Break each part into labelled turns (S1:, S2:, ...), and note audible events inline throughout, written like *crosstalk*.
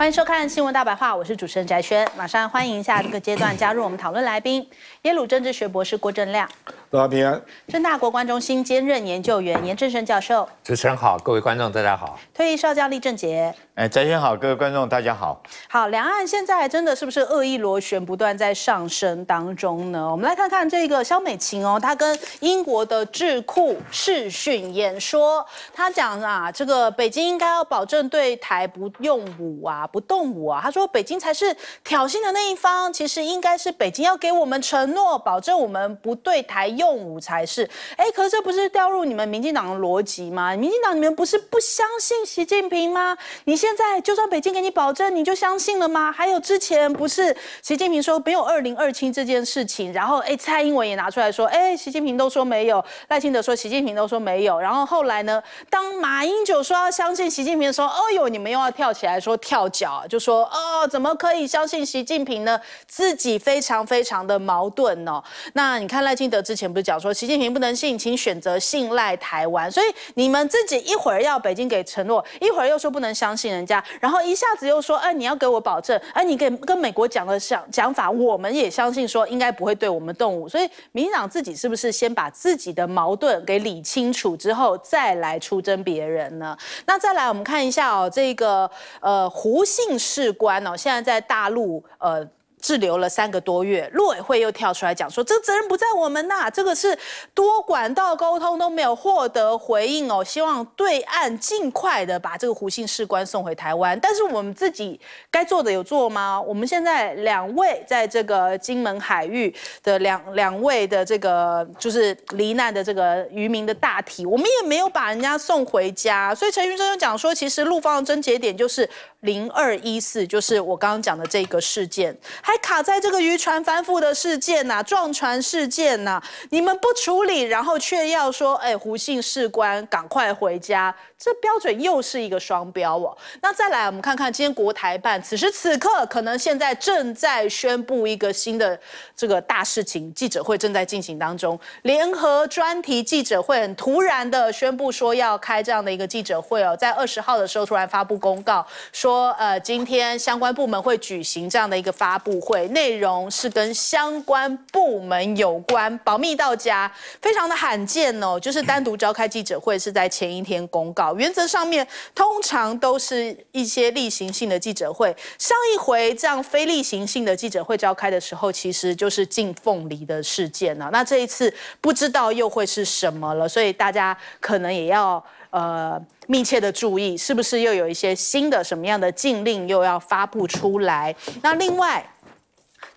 S1: 欢迎收看《新闻大白话》，我是主持人翟轩。马上欢迎一下，这个阶段加入我们讨论来宾：耶鲁政治学博士郭正亮，大家平安；正大国关中心兼任研究员严正生教授，
S2: 主持人好，各位观众大家好；
S1: 退役少将李正杰。
S2: 哎，翟轩好，各位观众大家好。
S1: 好，两岸现在真的是不是恶意螺旋不断在上升当中呢？我们来看看这个肖美琴哦，她跟英国的智库视讯演说，她讲啊，这个北京应该要保证对台不用武啊，不动武啊。她说北京才是挑衅的那一方，其实应该是北京要给我们承诺，保证我们不对台用武才是。哎，可是这不是掉入你们民进党的逻辑吗？民进党你们不是不相信习近平吗？你先。现在就算北京给你保证，你就相信了吗？还有之前不是习近平说没有二零二七这件事情，然后哎蔡英文也拿出来说，哎习近平都说没有，赖清德说习近平都说没有，然后后来呢，当马英九说要相信习近平的时候，哦呦你们又要跳起来说跳脚，就说哦怎么可以相信习近平呢？自己非常非常的矛盾哦。那你看赖清德之前不是讲说习近平不能信，请选择信赖台湾，所以你们自己一会儿要北京给承诺，一会儿又说不能相信。人家，然后一下子又说，哎，你要给我保证，哎，你给跟美国讲的想讲法，我们也相信，说应该不会对我们动武。所以，民党自己是不是先把自己的矛盾给理清楚之后，再来出征别人呢？那再来，我们看一下哦，这个呃胡姓士官哦，现在在大陆呃。滞留了三个多月，陆委会又跳出来讲说，这个责任不在我们呐，这个是多管道沟通都没有获得回应哦。希望对岸尽快的把这个胡姓士官送回台湾，但是我们自己该做的有做吗？我们现在两位在这个金门海域的两两位的这个就是罹难的这个渔民的大体，我们也没有把人家送回家。所以陈云生讲说，其实陆方的争结点就是零二一四，就是我刚刚讲的这个事件。还卡在这个渔船翻覆的事件呐，撞船事件呐，你们不处理，然后却要说，哎，胡姓士官赶快回家。这标准又是一个双标哦。那再来，我们看看今天国台办此时此刻，可能现在正在宣布一个新的这个大事情记者会正在进行当中，联合专题记者会很突然的宣布说要开这样的一个记者会哦，在二十号的时候突然发布公告说，呃，今天相关部门会举行这样的一个发布会，内容是跟相关部门有关，保密到家，非常的罕见哦，就是单独召开记者会是在前一天公告。原则上面通常都是一些例行性的记者会，上一回这样非例行性的记者会召开的时候，其实就是禁凤梨的事件了。那这一次不知道又会是什么了，所以大家可能也要呃密切的注意，是不是又有一些新的什么样的禁令又要发布出来？那另外。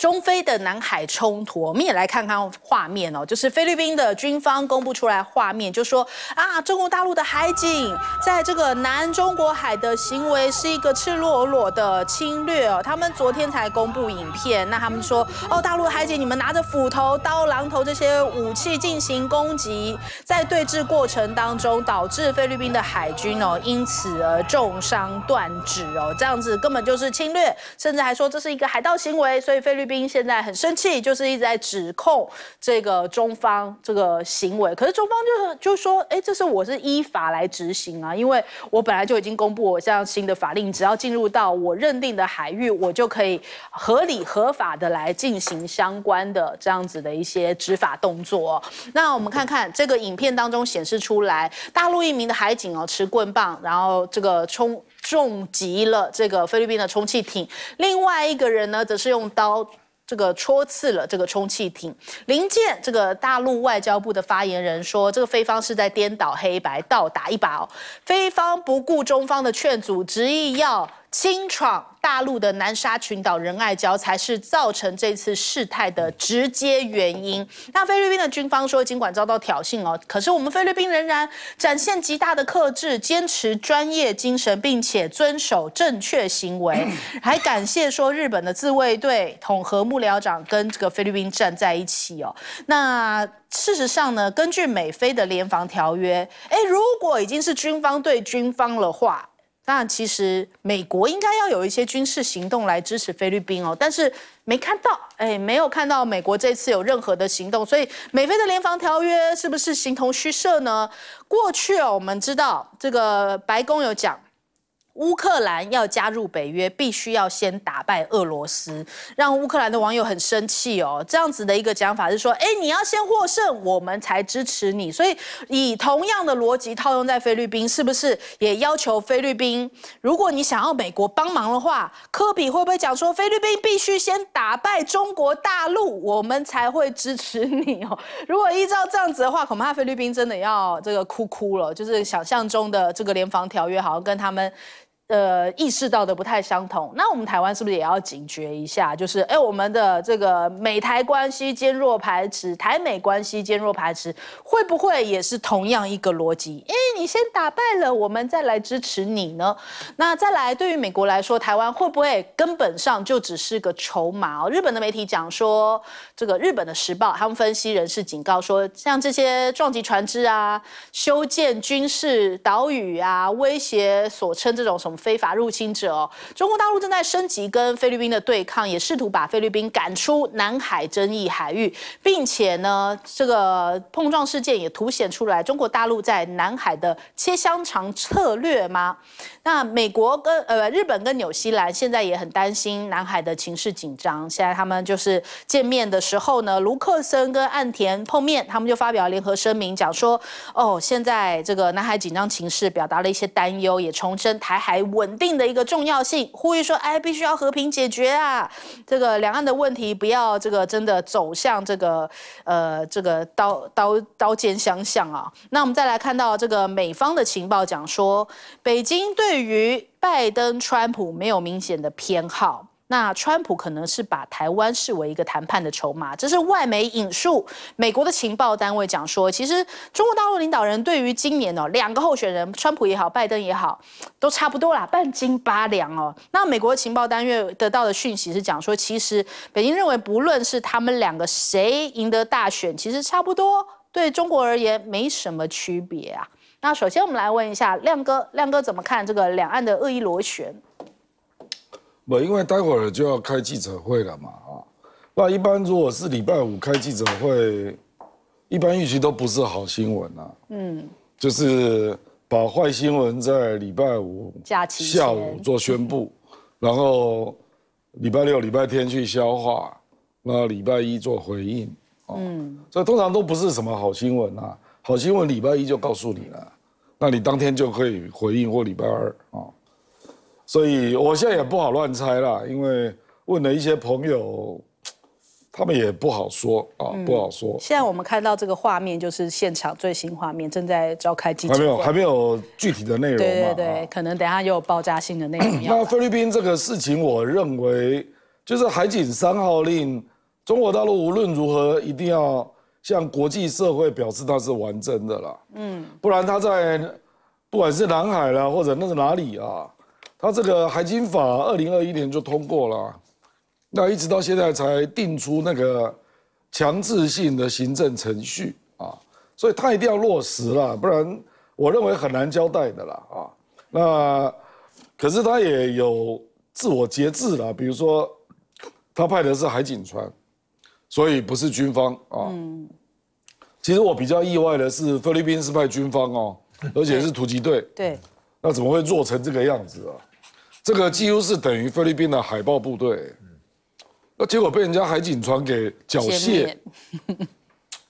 S1: 中非的南海冲突，我们也来看看画面哦。就是菲律宾的军方公布出来画面，就说啊，中国大陆的海警在这个南中国海的行为是一个赤裸裸的侵略哦。他们昨天才公布影片，那他们说哦，大陆海警你们拿着斧头、刀、榔头这些武器进行攻击，在对峙过程当中导致菲律宾的海军哦因此而重伤断指哦，这样子根本就是侵略，甚至还说这是一个海盗行为，所以菲律兵现在很生气，就是一直在指控这个中方这个行为。可是中方就是就说，哎，这是我是依法来执行啊，因为我本来就已经公布我这样新的法令，只要进入到我认定的海域，我就可以合理合法的来进行相关的这样子的一些执法动作。那我们看看这个影片当中显示出来，大陆一名的海警哦，持棍棒，然后这个冲。重击了这个菲律宾的充气艇，另外一个人呢，则是用刀这个戳刺了这个充气艇。林健，这个大陆外交部的发言人说，这个菲方是在颠倒黑白、倒打一耙哦，菲方不顾中方的劝阻，执意要。清闯大陆的南沙群岛仁爱礁，才是造成这次事态的直接原因。那菲律宾的军方说，尽管遭到挑衅哦，可是我们菲律宾仍然展现极大的克制，坚持专业精神，并且遵守正确行为，*clears throat* 还感谢说日本的自卫队统合幕僚长跟这个菲律宾站在一起哦。那事实上呢？根据美菲的联防条约，哎，如果已经是军方对军方的话。那其实美国应该要有一些军事行动来支持菲律宾哦，但是没看到，哎，没有看到美国这次有任何的行动，所以美菲的联防条约是不是形同虚设呢？过去哦，我们知道这个白宫有讲。乌克兰要加入北约，必须要先打败俄罗斯，让乌克兰的网友很生气哦。这样子的一个讲法是说，哎，你要先获胜，我们才支持你。所以以同样的逻辑套用在菲律宾，是不是也要求菲律宾，如果你想要美国帮忙的话，科比会不会讲说，菲律宾必须先打败中国大陆，我们才会支持你哦？*laughs* 如果依照这样子的话，恐怕菲律宾真的要这个哭哭了。就是想象中的这个联防条约，好像跟他们。呃，意识到的不太相同，那我们台湾是不是也要警觉一下？就是，哎，我们的这个美台关系坚若排斥，台美关系坚若排斥，会不会也是同样一个逻辑？哎，你先打败了，我们再来支持你呢？那再来，对于美国来说，台湾会不会根本上就只是个筹码？日本的媒体讲说，这个日本的时报他们分析人士警告说，像这些撞击船只啊，修建军事岛屿啊，威胁所称这种什么。非法入侵者哦，中国大陆正在升级跟菲律宾的对抗，也试图把菲律宾赶出南海争议海域，并且呢，这个碰撞事件也凸显出来中国大陆在南海的“切香肠”策略吗？那美国跟呃日本跟纽西兰现在也很担心南海的情势紧张，现在他们就是见面的时候呢，卢克森跟岸田碰面，他们就发表联合声明，讲说哦，现在这个南海紧张情势表达了一些担忧，也重申台海稳定的一个重要性，呼吁说哎，必须要和平解决啊，这个两岸的问题不要这个真的走向这个呃这个刀刀刀尖相向啊。那我们再来看到这个美方的情报，讲说北京对。对于拜登、川普没有明显的偏好，那川普可能是把台湾视为一个谈判的筹码。这是外媒引述美国的情报单位讲说，其实中国大陆领导人对于今年哦两个候选人，川普也好，拜登也好，都差不多啦，半斤八两哦。那美国情报单位得到的讯息是讲说，其实北京认为，不论是他们两个谁赢得大选，其实差不多，对中国而言没什么区别啊。那首先，我们来问一下亮哥，亮哥怎么看这个两岸的恶意螺旋？
S3: 不，因为待会就要开记者会了嘛啊。那一般如果是礼拜五开记者会，一般预期都不是好新闻啊。嗯，就是把坏新闻在礼拜五假期下午做宣布，然后礼拜六、礼拜天去消化，那礼拜一做回应。嗯，所以通常都不是什么好新闻啊。我新为礼拜一就告诉你了，那你当天就可以回应或礼拜二啊，所以我现在也不好乱猜啦，因为问了一些朋友，他们也不好说啊，不好说。现在
S1: 我们看到这个画面就是现场最新画面，正在召开记者还没有还
S3: 没有具体的内容嘛？对对对，
S1: 可能等下又有爆炸性的内容。那
S3: 菲律宾这个事情，我认为就是海警三号令，中国大陆无论如何一定要。向国际社会表示他是完整的啦，嗯，不然他在不管是南海啦，或者那是哪里啊，他这个海警法二零二一年就通过了，那一直到现在才定出那个强制性的行政程序啊，所以他一定要落实啦，不然我认为很难交代的啦啊。那可是他也有自我节制啦，比如说他派的是海警船，所以不是军方啊。其实我比较意外的是，菲律宾是派军方哦，而且是突击队。对，那怎么会弱成这个样子啊？这个几乎是等于菲律宾的海豹部队，那结果被人家海警船给缴械，*laughs*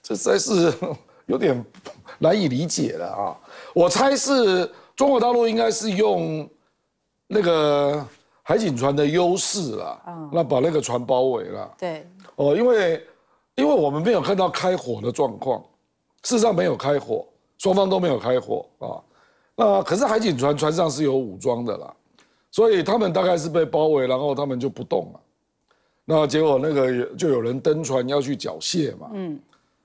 S3: 这实在是 *laughs* 有点难以理解了啊！我猜是中国大陆应该是用那个海警船的优势了，那把那个船包围了。对，哦，因为。因为我们没有看到开火的状况，事实上没有开火，双方都没有开火啊。那可是海警船船上是有武装的啦，所以他们大概是被包围，然后他们就不动了。那结果那个就有人登船要去缴械嘛。嗯。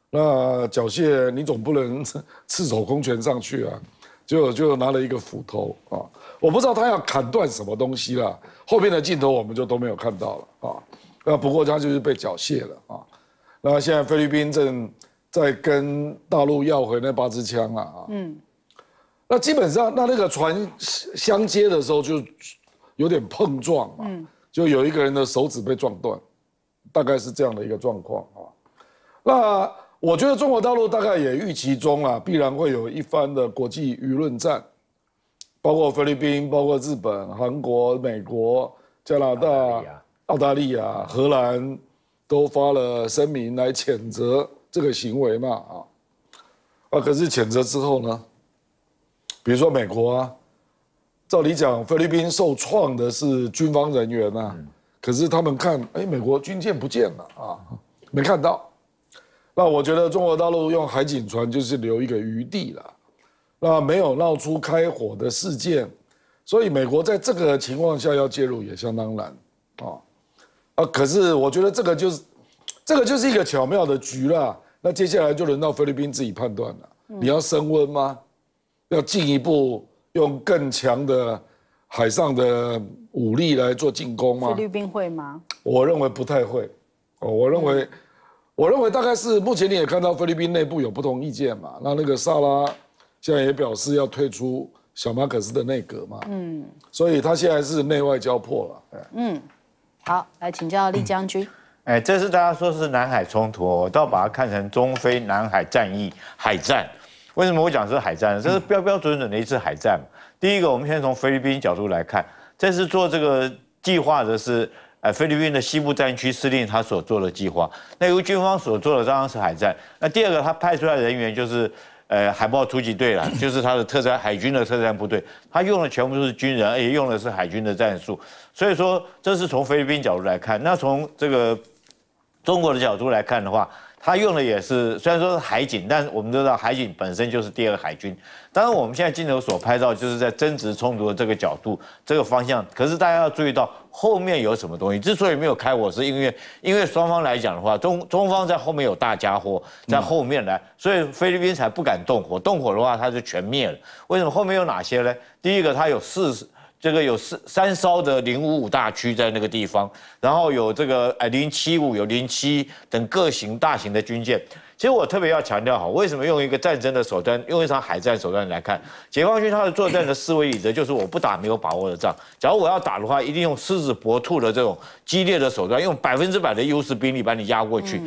S3: 那缴械你总不能赤手空拳上去啊，结果就拿了一个斧头啊，我不知道他要砍断什么东西啦。后面的镜头我们就都没有看到了啊。那不过他就是被缴械了啊。那现在菲律宾正在跟大陆要回那八支枪了啊。嗯，那基本上，那那个船相接的时候就有点碰撞嘛，就有一个人的手指被撞断，大概是这样的一个状况啊。那我觉得中国大陆大概也预期中啊，必然会有一番的国际舆论战，包括菲律宾、包括日本、韩国、美国、加拿大、澳大利亚、荷兰。都发了声明来谴责这个行为嘛啊啊！可是谴责之后呢？比如说美国啊，照理讲菲律宾受创的是军方人员啊，可是他们看哎，美国军舰不见了啊，没看到。那我觉得中国大陆用海警船就是留一个余地了，那没有闹出开火的事件，所以美国在这个情况下要介入也相当难啊。啊！可是我觉得这个就是，这个就是一个巧妙的局了。那接下来就轮到菲律宾自己判断了。你要升温吗？要进一步用更强的海上的武力来做进攻吗？菲律
S1: 宾会吗？
S3: 我认为不太会。哦，我认为，我认为大概是目前你也看到菲律宾内部有不同意见嘛。那那个萨拉现在也表示要退出小马克斯的内阁嘛。嗯。所以他现在是内外交迫了。
S1: 嗯。好，来请教李将军。
S3: 哎，这次大家说
S2: 是南海冲突，我倒把它看成中非南海战役海战。为什么我讲是海战？这是标标准准的一次海战。第一个，我们先从菲律宾角度来看，这次做这个计划的是，呃，菲律宾的西部战区司令他所做的计划。那由军方所做的，当然是海战。那第二个，他派出来人员就是。呃，海豹突击队啦，*clears throat* 就是他的特战海军的特战部队，他用的全部都是军人，也用的是海军的战术，所以说这是从菲律宾角度来看，那从这个中国的角度来看的话。他用的也是，虽然说是海警，但是我们知道海警本身就是第二海军。当然，我们现在镜头所拍照就是在争执冲突的这个角度、这个方向。可是大家要注意到后面有什么东西。之所以没有开火，是因为因为双方来讲的话，中中方在后面有大家伙在后面来，所以菲律宾才不敢动火。动火的话，它就全灭了。为什么后面有哪些呢？第一个，它有四十。这个有四三艘的零五五大区在那个地方，然后有这个哎零七五有零七等各型大型的军舰。其实我特别要强调哈，为什么用一个战争的手段，用一场海战手段来看，解放军他的作战的思维理则就是我不打没有把握的仗，假如我要打的话，一定用狮子搏兔的这种激烈的手段，用百分之百的优势兵力把你压过去。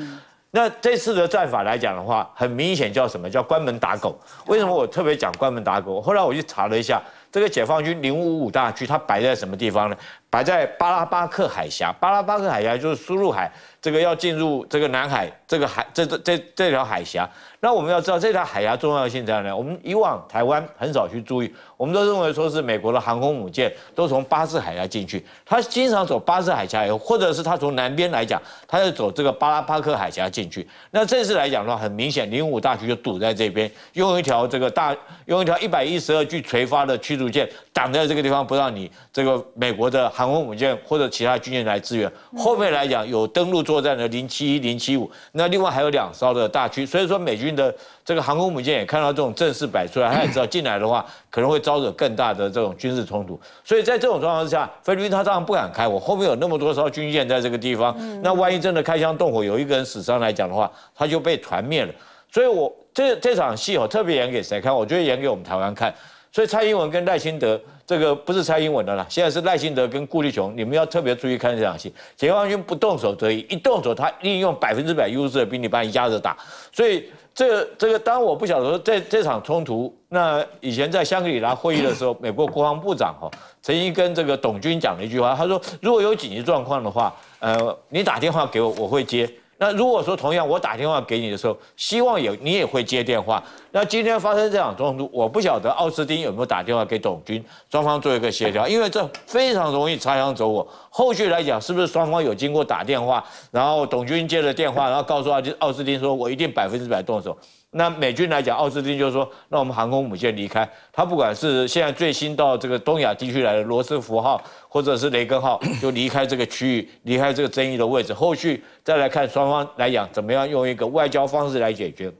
S2: 那这次的战法来讲的话，很明显叫什么叫关门打狗？为什么我特别讲关门打狗？后来我去查了一下。这个解放军零五五大区，它摆在什么地方呢？摆在巴拉巴克海峡。巴拉巴克海峡就是苏禄海。这个要进入这个南海，这个海这这这这条海峡，那我们要知道这条海峡重要性在哪我们以往台湾很少去注意，我们都认为说是美国的航空母舰都从巴士海峡进去，它经常走巴士海峡，或者是它从南边来讲，它要走这个巴拉巴克海峡进去。那这次来讲的话，很明显，零五大区就堵在这边，用一条这个大，用一条一百一十二具垂发的驱逐舰。挡在这个地方不让你这个美国的航空母舰或者其他军舰来支援。后面来讲有登陆作战的零七一零七五，那另外还有两艘的大驱，所以说美军的这个航空母舰也看到这种阵势摆出来，他也知道进来的话可能会招惹更大的这种军事冲突。所以在这种状况之下，菲律宾他当然不敢开火，后面有那么多艘军舰在这个地方，那万一真的开枪动火，有一个人死伤来讲的话，他就被团灭了。所以我这这场戏哦，特别演给谁看？我觉得演给我们台湾看。所以蔡英文跟赖清德，这个不是蔡英文的了，现在是赖清德跟顾立雄，你们要特别注意看这场戏。解放军不动手可以，一动手他利用百分之百优势的兵力把你压着打。所以这这个，当我不晓得在这场冲突，那以前在香格里拉会议的时候，*laughs* 美国国防部长哈曾经跟这个董军讲了一句话，他说如果有紧急状况的话，呃，你打电话给我，我会接。那如果说同样，我打电话给你的时候，希望有你也会接电话。那今天发生这场冲突，我不晓得奥斯汀有没有打电话给董军，双方做一个协调，因为这非常容易擦枪走火。后续来讲，是不是双方有经过打电话，然后董军接了电话，然后告诉奥斯奥斯汀说，我一定百分之百动手。那美军来讲，奥斯汀就说：“那我们航空母舰离开，它不管是现在最新到这个东亚地区来的罗斯福号，或者是雷根号，*coughs* 就离开这个区域，离开这个争议的位置。后续再来看双方来讲，怎么样用一个外交方式来解决。”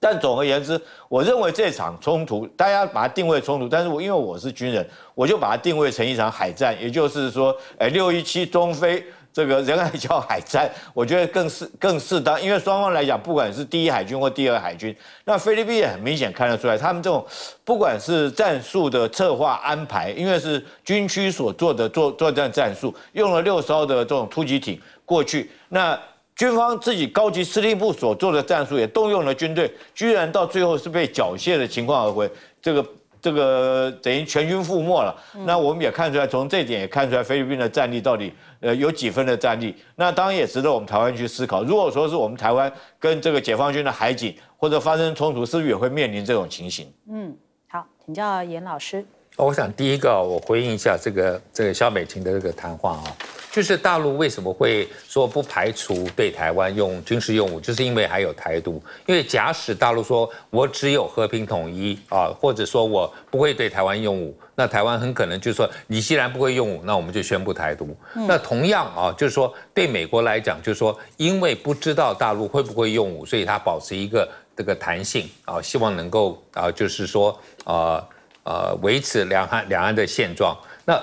S2: 但总而言之，我认为这场冲突大家把它定位冲突，但是我因为我是军人，我就把它定位成一场海战，也就是说，哎，六一七中非。这个人海交海战，我觉得更是更适当，因为双方来讲，不管是第一海军或第二海军，那菲律宾也很明显看得出来，他们这种不管是战术的策划安排，因为是军区所做的作作战战术，用了六艘的这种突击艇过去，那军方自己高级司令部所做的战术也动用了军队，居然到最后是被缴械的情况而回，这个。这个等于全军覆没了。那我们也看出来，从这一点也看出来，菲律宾的战力到底呃有几分的战力？那当然也值得我们台湾去思考。如果说是我们台湾跟这个解放军的海警或者发生冲突，是不是也会面临这种情形？
S1: 嗯，好，请教严老师。
S2: 我想第一个，我回应一下这个这个
S4: 萧美琴的这个谈话啊，就是大陆为什么会说不排除对台湾用军事用武，就是因为还有台独。因为假使大陆说我只有和平统一啊，或者说我不会对台湾用武，那台湾很可能就是说，你既然不会用武，那我们就宣布台独。那同样啊，就是说对美国来讲，就是说因为不知道大陆会不会用武，所以它保持一个这个弹性啊，希望能够啊，就是说啊。呃，维持两岸两岸的现状。那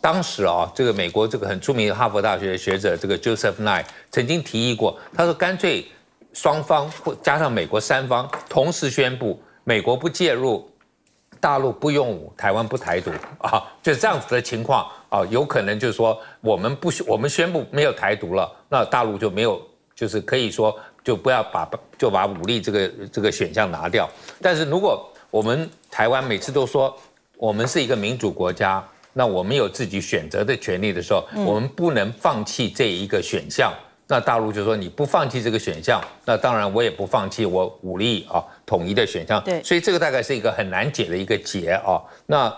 S4: 当时啊，这个美国这个很著名的哈佛大学学者这个 Joseph Nye 曾经提议过，他说干脆双方或加上美国三方同时宣布，美国不介入，大陆不用武，台湾不台独啊，就这样子的情况啊，有可能就是说我们不我们宣布没有台独了，那大陆就没有就是可以说就不要把就把武力这个这个选项拿掉。但是如果我们台湾每次都说我们是一个民主国家，那我们有自己选择的权利的时候，我们不能放弃这一个选项。那大陆就说你不放弃这个选项，那当然我也不放弃我武力啊统一的选项。对，所以这个大概是一个很难解的一个结啊。那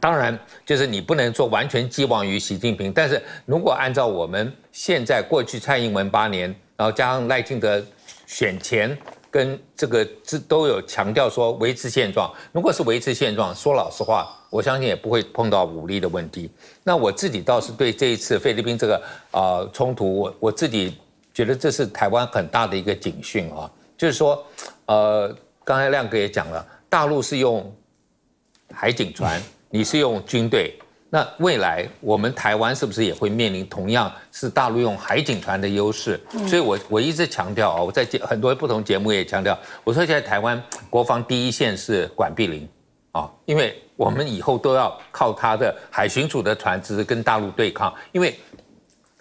S4: 当然就是你不能说完全寄望于习近平，但是如果按照我们现在过去蔡英文八年，然后加上赖清德选前。跟这个这都有强调说维持现状，如果是维持现状，说老实话，我相信也不会碰到武力的问题。那我自己倒是对这一次菲律宾这个啊冲突，我我自己觉得这是台湾很大的一个警讯啊，就是说，呃，刚才亮哥也讲了，大陆是用海警船，你是用军队。那未来我们台湾是不是也会面临同样是大陆用海警船的优势？所以我我一直强调啊，我在很多不同节目也强调，我说现在台湾国防第一线是管碧林啊，因为我们以后都要靠他的海巡署的船只跟大陆对抗，因为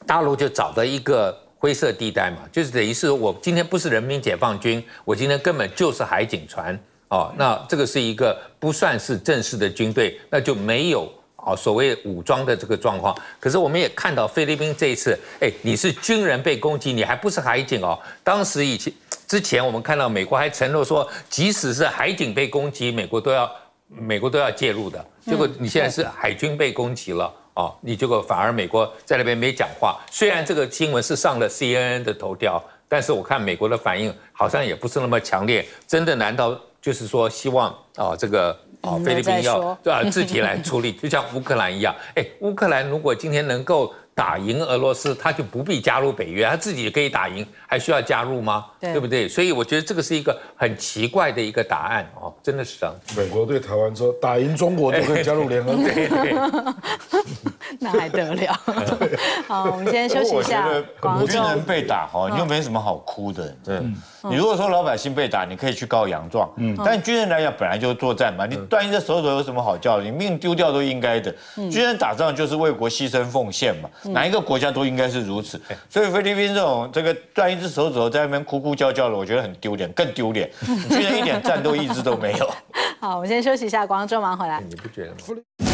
S4: 大陆就找到一个灰色地带嘛，就是等于是我今天不是人民解放军，我今天根本就是海警船啊，那这个是一个不算是正式的军队，那就没有。啊所谓武装的这个状况，可是我们也看到菲律宾这一次，哎，你是军人被攻击，你还不是海警哦。当时以前之前我们看到美国还承诺说，即使是海警被攻击，美国都要美国都要介入的。结果你现在是海军被攻击了，哦，你结果反而美国在那边没讲话。虽然这个新闻是上了 CNN 的头条，但是我看美国的反应好像也不是那么强烈。真的难道就是说希望啊这个？哦，菲律宾要啊自己来处理，就像乌克兰一样。哎，乌克兰如果今天能够。打赢俄罗斯，他就不必加入北约，他自己可以打赢，还需要加入吗？对不对？所以我觉得这个是一个很奇怪的一个答案哦，真
S3: 的是这样。美国对台湾说，打赢中国就可以加入联合国，
S1: *laughs* *laughs* 那还得了？*laughs* 好，我们先休息一下。我觉得军人被
S3: 打，哈，你又
S2: 没什么好哭的。对，你如果说老百姓被打，你可以去告洋状。嗯，但军人来讲，本来就是作战嘛，你断一隻手手有什么好叫的？你命丢掉都应该的。军人打仗就是为国牺牲奉献嘛。哪一个国家都应该是如此，所以菲律宾这种这个断一只手指头在那边哭哭叫叫的，我觉得很丢脸，更丢脸，*laughs* 居然一点战斗意志都没有。
S1: 好，我们先休息一下，广州忙回来。你不
S2: 觉得吗？